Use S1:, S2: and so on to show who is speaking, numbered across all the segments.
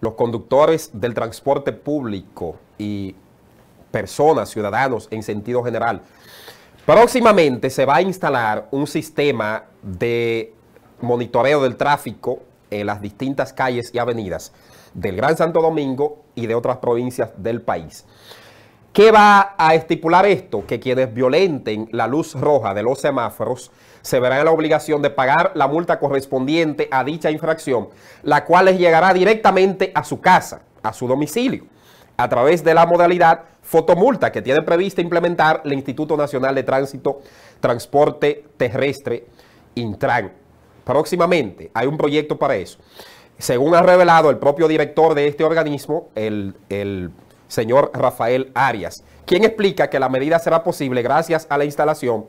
S1: Los conductores del transporte público y personas, ciudadanos en sentido general. Próximamente se va a instalar un sistema de monitoreo del tráfico en las distintas calles y avenidas del Gran Santo Domingo y de otras provincias del país. ¿Qué va a estipular esto? Que quienes violenten la luz roja de los semáforos se verán en la obligación de pagar la multa correspondiente a dicha infracción, la cual les llegará directamente a su casa, a su domicilio, a través de la modalidad fotomulta que tiene prevista implementar el Instituto Nacional de Tránsito, Transporte Terrestre, Intran. Próximamente hay un proyecto para eso. Según ha revelado el propio director de este organismo, el, el señor Rafael Arias, quien explica que la medida será posible gracias a la instalación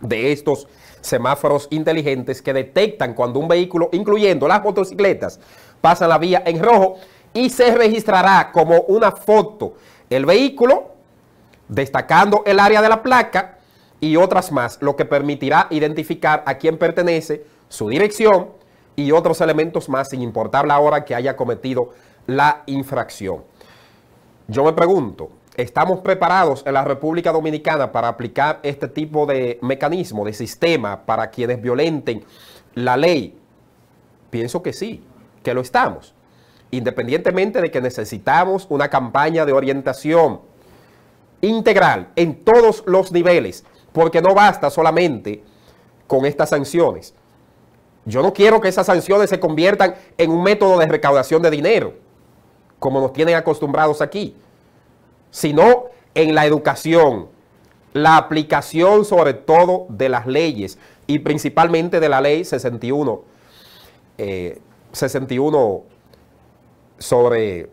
S1: de estos semáforos inteligentes que detectan cuando un vehículo, incluyendo las motocicletas, pasa la vía en rojo y se registrará como una foto el vehículo, destacando el área de la placa y otras más, lo que permitirá identificar a quién pertenece, su dirección y otros elementos más, sin importar la hora que haya cometido la infracción. Yo me pregunto, ¿estamos preparados en la República Dominicana para aplicar este tipo de mecanismo, de sistema para quienes violenten la ley? Pienso que sí, que lo estamos. Independientemente de que necesitamos una campaña de orientación integral en todos los niveles, porque no basta solamente con estas sanciones. Yo no quiero que esas sanciones se conviertan en un método de recaudación de dinero como nos tienen acostumbrados aquí, sino en la educación, la aplicación sobre todo de las leyes y principalmente de la ley 61, 61 eh, sobre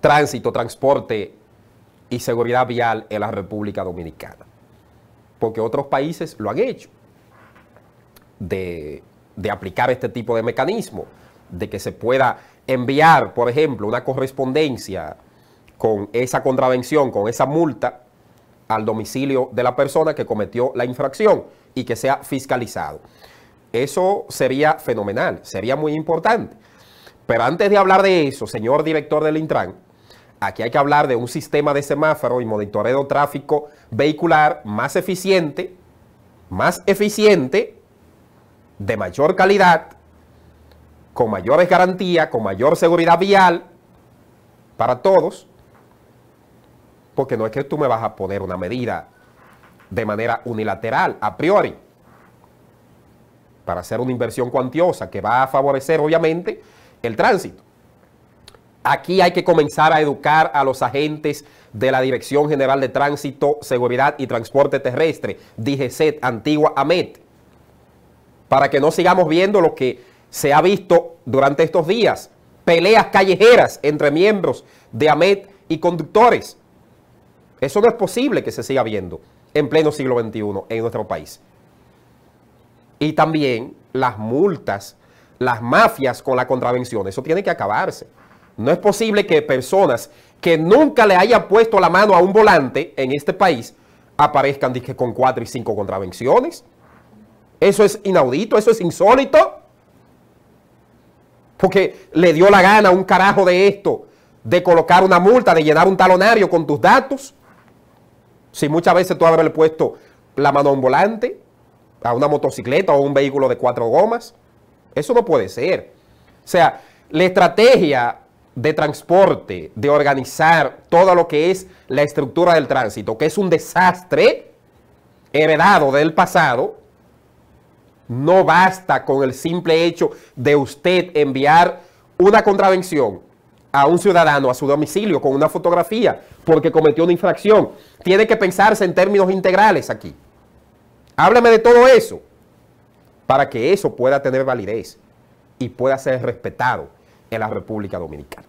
S1: tránsito, transporte y seguridad vial en la República Dominicana. Porque otros países lo han hecho de, de aplicar este tipo de mecanismo de que se pueda enviar, por ejemplo, una correspondencia con esa contravención, con esa multa al domicilio de la persona que cometió la infracción y que sea fiscalizado. Eso sería fenomenal, sería muy importante. Pero antes de hablar de eso, señor director del Intran, aquí hay que hablar de un sistema de semáforo y monitoreo de tráfico vehicular más eficiente, más eficiente, de mayor calidad con mayores garantías, con mayor seguridad vial para todos, porque no es que tú me vas a poner una medida de manera unilateral, a priori, para hacer una inversión cuantiosa que va a favorecer, obviamente, el tránsito. Aquí hay que comenzar a educar a los agentes de la Dirección General de Tránsito, Seguridad y Transporte Terrestre, DGCET, antigua AMET, para que no sigamos viendo lo que se ha visto durante estos días, peleas callejeras entre miembros de AMET y conductores. Eso no es posible que se siga viendo en pleno siglo XXI en nuestro país. Y también las multas, las mafias con la contravención, eso tiene que acabarse. No es posible que personas que nunca le hayan puesto la mano a un volante en este país aparezcan con cuatro y cinco contravenciones. Eso es inaudito, eso es insólito porque le dio la gana un carajo de esto, de colocar una multa, de llenar un talonario con tus datos. Si muchas veces tú haberle puesto la mano a un volante, a una motocicleta o un vehículo de cuatro gomas, eso no puede ser. O sea, la estrategia de transporte, de organizar todo lo que es la estructura del tránsito, que es un desastre heredado del pasado, no basta con el simple hecho de usted enviar una contravención a un ciudadano a su domicilio con una fotografía porque cometió una infracción. Tiene que pensarse en términos integrales aquí. Hábleme de todo eso para que eso pueda tener validez y pueda ser respetado en la República Dominicana.